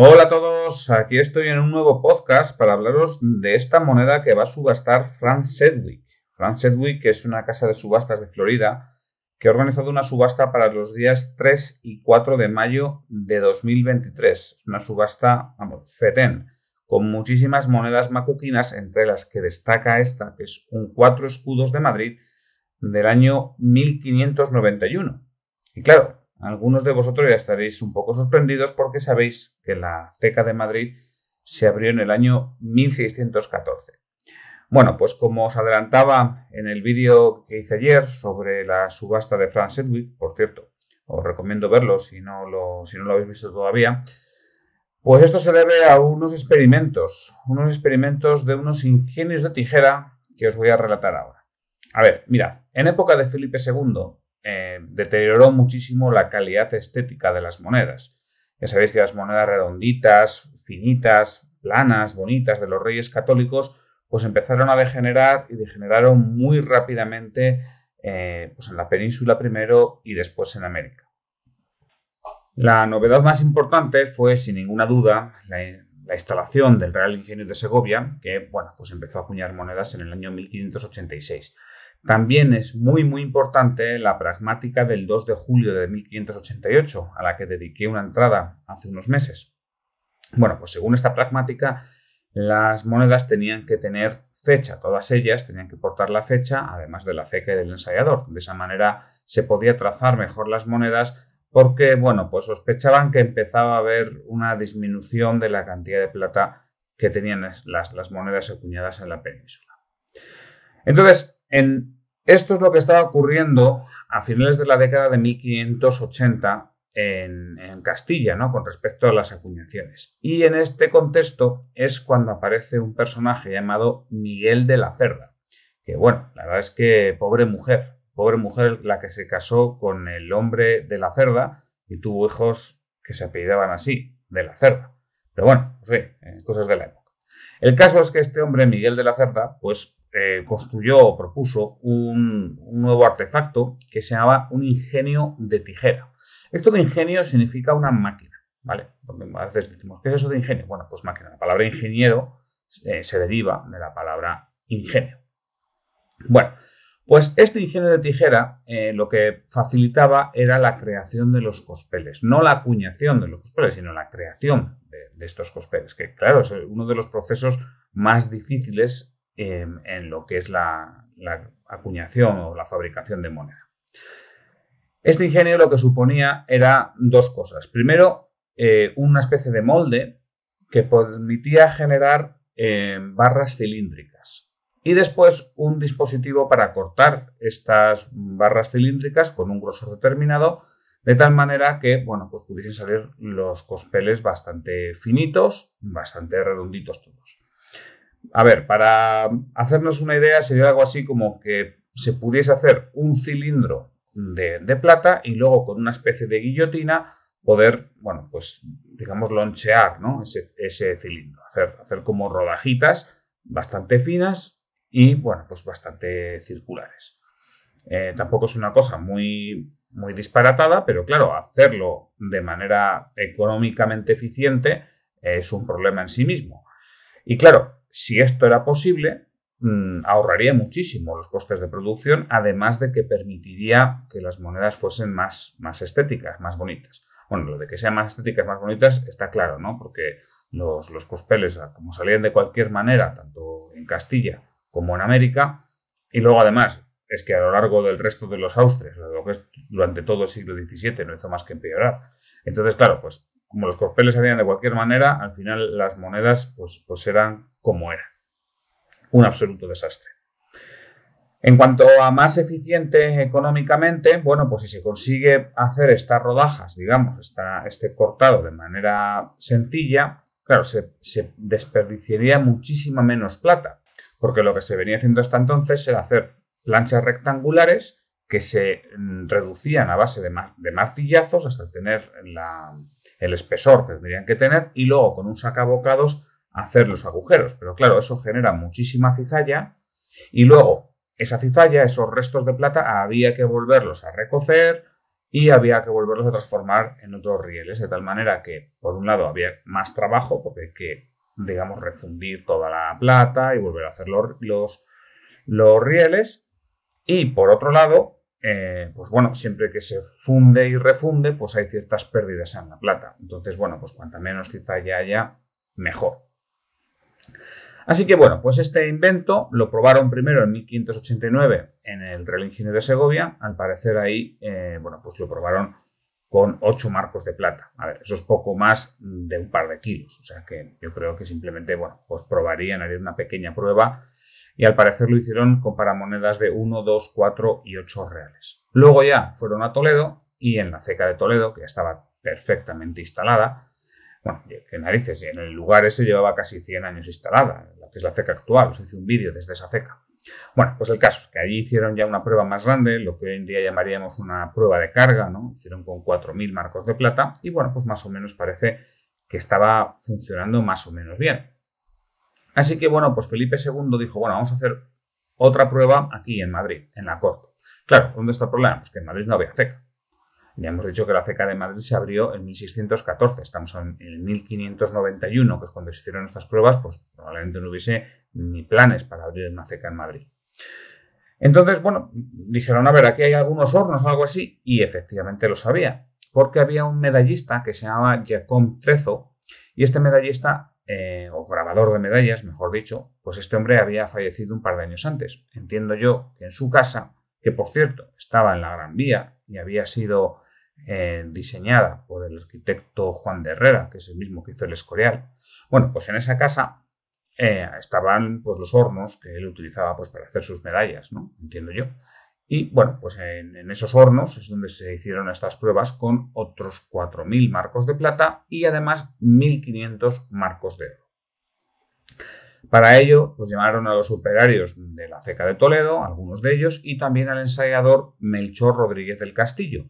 Hola a todos, aquí estoy en un nuevo podcast para hablaros de esta moneda que va a subastar Franz Sedwick. Franz Sedwick es una casa de subastas de Florida que ha organizado una subasta para los días 3 y 4 de mayo de 2023. Una subasta, vamos, FETEN, con muchísimas monedas macuquinas, entre las que destaca esta, que es un 4 escudos de Madrid del año 1591. Y claro, algunos de vosotros ya estaréis un poco sorprendidos porque sabéis que la ceca de Madrid se abrió en el año 1614. Bueno, pues como os adelantaba en el vídeo que hice ayer sobre la subasta de Franz Sedgwick, por cierto, os recomiendo verlo si no lo, si no lo habéis visto todavía, pues esto se debe a unos experimentos, unos experimentos de unos ingenios de tijera que os voy a relatar ahora. A ver, mirad, en época de Felipe II, eh, deterioró muchísimo la calidad estética de las monedas. Ya sabéis que las monedas redonditas, finitas, planas, bonitas de los reyes católicos, pues empezaron a degenerar y degeneraron muy rápidamente eh, pues en la península primero y después en América. La novedad más importante fue, sin ninguna duda, la, instalación del Real Ingenio de Segovia, que bueno, pues empezó a acuñar monedas en el año 1586. También es muy muy importante la pragmática del 2 de julio de 1588, a la que dediqué una entrada hace unos meses. Bueno, pues según esta pragmática, las monedas tenían que tener fecha, todas ellas tenían que portar la fecha, además de la ceca y del ensayador. De esa manera se podía trazar mejor las monedas porque, bueno, pues sospechaban que empezaba a haber una disminución de la cantidad de plata que tenían las, las monedas acuñadas en la península. Entonces, en esto es lo que estaba ocurriendo a finales de la década de 1580 en, Castilla, ¿no? con respecto a las acuñaciones. Y en este contexto es cuando aparece un personaje llamado Miguel de la Cerda, que bueno, la verdad es que pobre mujer, pobre mujer la que se casó con el hombre de la Cerda y tuvo hijos que se apellidaban así, de la Cerda. Pero bueno, pues bien, eh, cosas de la época. El caso es que este hombre, Miguel de la Cerda, pues eh, construyó o propuso un, nuevo artefacto que se llamaba un ingenio de tijera. Esto de ingenio significa una máquina, ¿vale? a veces decimos, ¿qué es eso de ingenio? Bueno, pues máquina. La palabra ingeniero eh, se deriva de la palabra ingenio. Bueno, pues este ingenio de tijera eh, lo que facilitaba era la creación de los cospeles, no la acuñación de los cospeles, sino la creación de, de estos cospeles, que claro, es uno de los procesos más difíciles Em, en lo que es la, acuñación o la fabricación de moneda. Este ingenio lo que suponía era dos cosas. Primero, eh, una especie de molde que permitía generar em, barras cilíndricas. Y después un dispositivo para cortar estas barras cilíndricas con un grosor determinado, de tal manera que bueno, pues pudiesen salir los cospeles bastante finitos, bastante redonditos todos. A ver, para hacernos una idea, sería algo así como que se pudiese hacer un cilindro de, plata y luego con una especie de guillotina poder, bueno, pues digamos, lonchear ¿no? ese, cilindro, hacer, hacer como rodajitas bastante finas y, bueno, pues bastante circulares. Eh, tampoco es una cosa muy, muy disparatada, pero claro, hacerlo de manera económicamente eficiente es un problema en sí mismo. Y claro, si esto era posible, mm, ahorraría muchísimo los costes de producción, además de que permitiría que las monedas fuesen más, más estéticas, más bonitas. Bueno, lo de que sean más estéticas, más bonitas, está claro, ¿no? Porque los, los cospeles, ah, como salían de cualquier manera, tanto en Castilla como en América, y luego además es que a lo largo del resto de los austres, durante todo el siglo XVII no hizo más que empeorar. Entonces, claro, pues como los corpeles se de cualquier manera, al final las monedas pues, pues eran como eran. Un absoluto desastre. En cuanto a más eficiente económicamente, bueno, pues si se consigue hacer estas rodajas, digamos, esta, este cortado de manera sencilla, claro, se, desperdiciaría muchísima menos plata, porque lo que se venía haciendo hasta entonces era hacer planchas rectangulares que se mm, reducían a base de martillazos hasta tener la, el espesor que tendrían que tener y luego con un sacabocados hacer los agujeros. Pero claro, eso genera muchísima cizalla y luego esa cizalla, esos restos de plata, había que volverlos a recocer y había que volverlos a transformar en otros rieles, de tal manera que, por un lado, había más trabajo porque hay que, digamos, refundir toda la plata y volver a hacer los, los rieles. Y por otro lado, eh, pues bueno, siempre que se funde y refunde, pues hay ciertas pérdidas en la plata. Entonces, bueno, pues cuanta menos ya haya, mejor. Así que bueno, pues este invento lo probaron primero en 1589 en el Real Ingenio de Segovia. Al parecer ahí, eh, bueno, pues lo probaron con ocho marcos de plata. A ver, eso es poco más de un par de kilos. O sea que yo creo que simplemente, bueno, pues probarían, harían una pequeña prueba y al parecer lo hicieron con paramonedas de 1, 2, 4 y 8 reales. Luego ya fueron a Toledo y en la ceca de Toledo, que ya estaba perfectamente instalada, bueno, qué narices, en el lugar ese llevaba casi 100 años instalada, lo que es la ceca actual, os hice un vídeo desde esa ceca. Bueno, pues el caso es que allí hicieron ya una prueba más grande, lo que hoy en día llamaríamos una prueba de carga, ¿no? Hicieron con 4.000 marcos de plata y bueno, pues más o menos parece que estaba funcionando más o menos bien. Así que bueno, pues Felipe II dijo, bueno, vamos a hacer otra prueba aquí en Madrid, en la corte. Claro, ¿dónde está el problema? Pues que en Madrid no había ceca. Ya hemos dicho que la ceca de Madrid se abrió en 1614, estamos en, 1591, que es cuando se hicieron estas pruebas, pues probablemente no hubiese ni planes para abrir una ceca en Madrid. Entonces, bueno, dijeron, a ver, aquí hay algunos hornos o algo así, y efectivamente lo sabía, porque había un medallista que se llamaba Jacob Trezo, y este medallista eh, o grabador de medallas, mejor dicho, pues este hombre había fallecido un par de años antes. Entiendo yo que en su casa, que por cierto estaba en la Gran Vía y había sido eh, diseñada por el arquitecto Juan de Herrera, que es el mismo que hizo el Escorial. Bueno, pues en esa casa eh, estaban pues, los hornos que él utilizaba pues, para hacer sus medallas, ¿no? Entiendo yo. Y bueno, pues en, esos hornos es donde se hicieron estas pruebas con otros 4.000 marcos de plata y además 1.500 marcos de oro. Para ello, pues llamaron a los operarios de la ceca de Toledo, algunos de ellos, y también al ensayador Melchor Rodríguez del Castillo,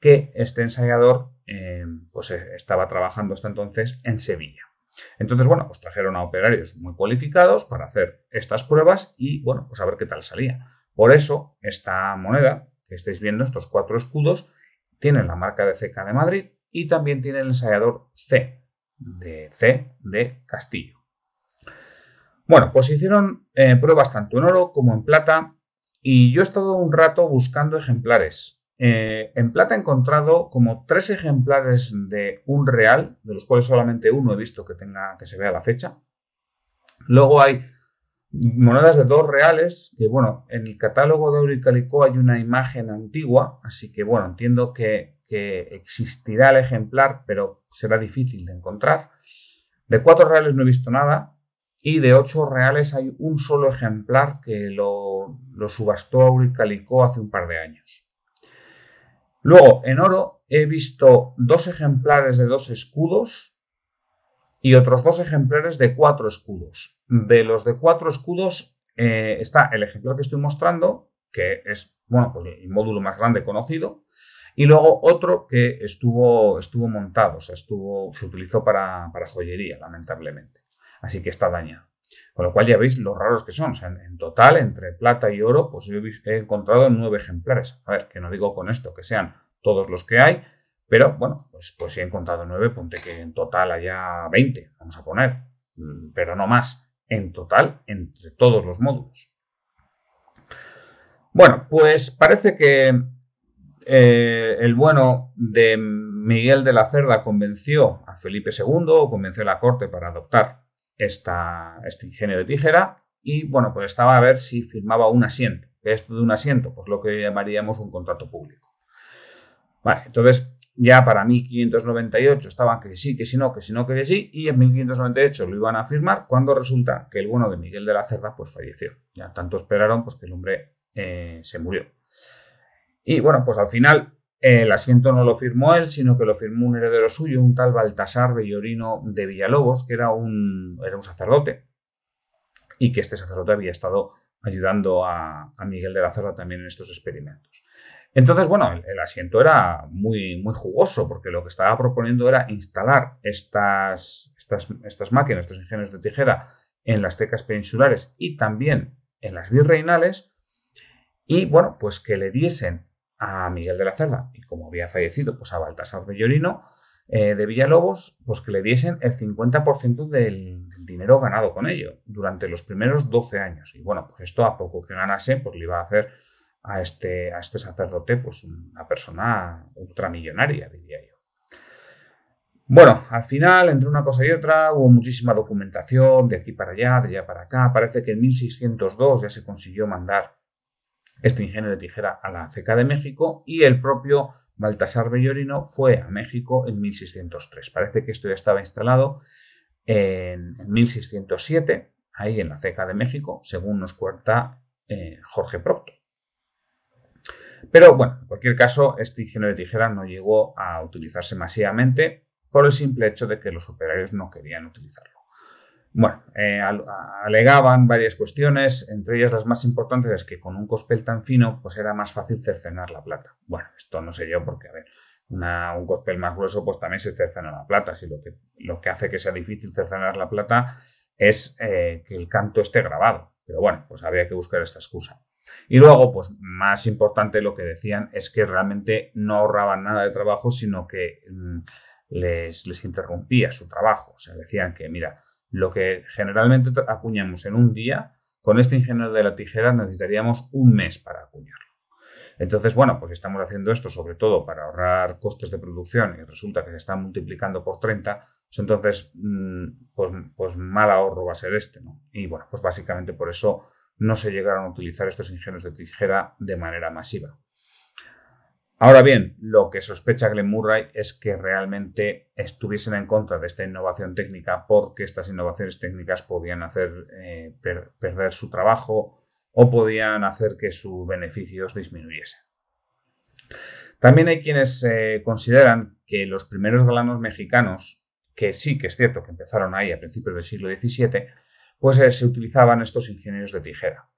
que este ensayador eh, pues eh, estaba trabajando hasta entonces en Sevilla. Entonces, bueno, pues trajeron a operarios muy cualificados para hacer estas pruebas y, bueno, pues a ver qué tal salía. Por eso, esta moneda que estáis viendo, estos cuatro escudos, tiene la marca de CK de Madrid y también tiene el ensayador C, de C de Castillo. Bueno, pues hicieron eh, pruebas tanto en oro como en plata y yo he estado un rato buscando ejemplares. Eh, en plata he encontrado como tres ejemplares de un real, de los cuales solamente uno he visto que tenga que se vea la fecha. Luego hay Monedas de dos reales, que bueno, en el catálogo de Auricalicó hay una imagen antigua, así que bueno, entiendo que, existirá el ejemplar, pero será difícil de encontrar. De cuatro reales no he visto nada, y de 8 reales hay un solo ejemplar que lo, lo subastó Auricalicó hace un par de años. Luego, en oro he visto dos ejemplares de dos escudos y otros dos ejemplares de cuatro escudos. De los de cuatro escudos eh, está el ejemplar que estoy mostrando, que es bueno, pues el módulo más grande conocido, y luego otro que estuvo, estuvo montado, o sea, estuvo, se utilizó para, joyería, lamentablemente. Así que está dañado. Con lo cual ya veis lo raros que son. en, total, entre plata y oro, pues he encontrado nueve ejemplares. A ver, que no digo con esto que sean todos los que hay, pero bueno, pues, pues he encontrado nueve, ponte que en total haya 20, vamos a poner, mm, pero no más, en total entre todos los módulos. Bueno, pues parece que eh, el bueno de Miguel de la Cerda convenció a Felipe II, convenció a la corte para adoptar esta, este ingenio de tijera y bueno, pues estaba a ver si firmaba un asiento. que esto de un asiento? Pues lo que llamaríamos un contrato público. Vale, entonces ya para 1598 estaban que sí, que si no, que si no, que sí, y en 1598 lo iban a firmar cuando resulta que el bueno de Miguel de la Cerda pues falleció. Ya tanto esperaron pues que el hombre eh, se murió. Y bueno, pues al final el asiento no lo firmó él, sino que lo firmó un heredero suyo, un tal Baltasar Bellorino de Villalobos, que era un, era un sacerdote, y que este sacerdote había estado ayudando a, Miguel de la Cerda también en estos experimentos. Entonces, bueno, el, asiento era muy, muy jugoso porque lo que estaba proponiendo era instalar estas, estas, máquinas, estos ingenios de tijera en las tecas peninsulares y también en las virreinales y, bueno, pues que le diesen a Miguel de la Cerda y como había fallecido, pues a Baltasar Bellorino eh, de Villalobos, pues que le diesen el 50% del, del, dinero ganado con ello durante los primeros 12 años. Y bueno, pues esto a poco que ganase, pues le iba a hacer a este, a este sacerdote, pues una persona ultramillonaria, diría yo. Bueno, al final, entre una cosa y otra, hubo muchísima documentación de aquí para allá, de allá para acá. Parece que en 1602 ya se consiguió mandar este ingenio de tijera a la ceca de México y el propio Baltasar Bellorino fue a México en 1603. Parece que esto ya estaba instalado en 1607, ahí en la ceca de México, según nos cuenta eh, Jorge Procto. Pero bueno, en cualquier caso, este ingenio de tijera no llegó a utilizarse masivamente por el simple hecho de que los operarios no querían utilizarlo. Bueno, eh, alegaban varias cuestiones, entre ellas las más importantes es que con un cospel tan fino pues era más fácil cercenar la plata. Bueno, esto no sé yo porque, a ver, un cospel más grueso pues también se cercena la plata, si lo que, lo que hace que sea difícil cercenar la plata es eh, que el canto esté grabado. Pero bueno, pues había que buscar esta excusa. Y luego, pues más importante lo que decían es que realmente no ahorraban nada de trabajo, sino que mm, les, les, interrumpía su trabajo. O sea, decían que, mira, lo que generalmente acuñamos en un día, con este ingeniero de la tijera necesitaríamos un mes para acuñarlo. Entonces, bueno, pues estamos haciendo esto sobre todo para ahorrar costes de producción y resulta que se está multiplicando por 30, pues entonces, mm, pues, pues mal ahorro va a ser este, ¿no? Y bueno, pues básicamente por eso no se llegaron a utilizar estos ingenios de tijera de manera masiva. Ahora bien, lo que sospecha Glenn Murray es que realmente estuviesen en contra de esta innovación técnica porque estas innovaciones técnicas podían hacer eh, perder su trabajo o podían hacer que sus beneficios disminuyesen. También hay quienes eh, consideran que los primeros galanos mexicanos, que sí que es cierto que empezaron ahí a principios del siglo XVII, pues eh, se utilizaban estos ingenieros de tijera.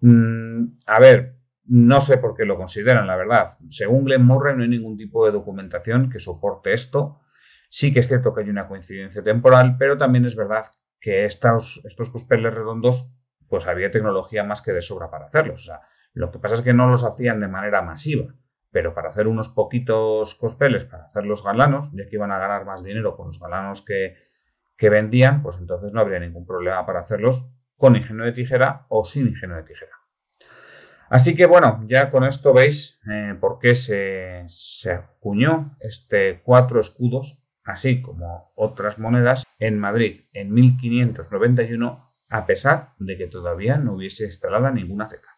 Mm, a ver, no sé por qué lo consideran, la verdad. Según Glenn Murray no hay ningún tipo de documentación que soporte esto. Sí que es cierto que hay una coincidencia temporal, pero también es verdad que estos, estos cuspeles redondos, pues había tecnología más que de sobra para hacerlos. O sea, lo que pasa es que no los hacían de manera masiva, pero para hacer unos poquitos cospeles, para hacer los galanos, ya que iban a ganar más dinero con los galanos que, que vendían, pues entonces no habría ningún problema para hacerlos con ingenio de tijera o sin ingenio de tijera. Así que bueno, ya con esto veis eh, por qué se, se acuñó este cuatro escudos, así como otras monedas, en Madrid en 1591, a pesar de que todavía no hubiese instalada ninguna ceca.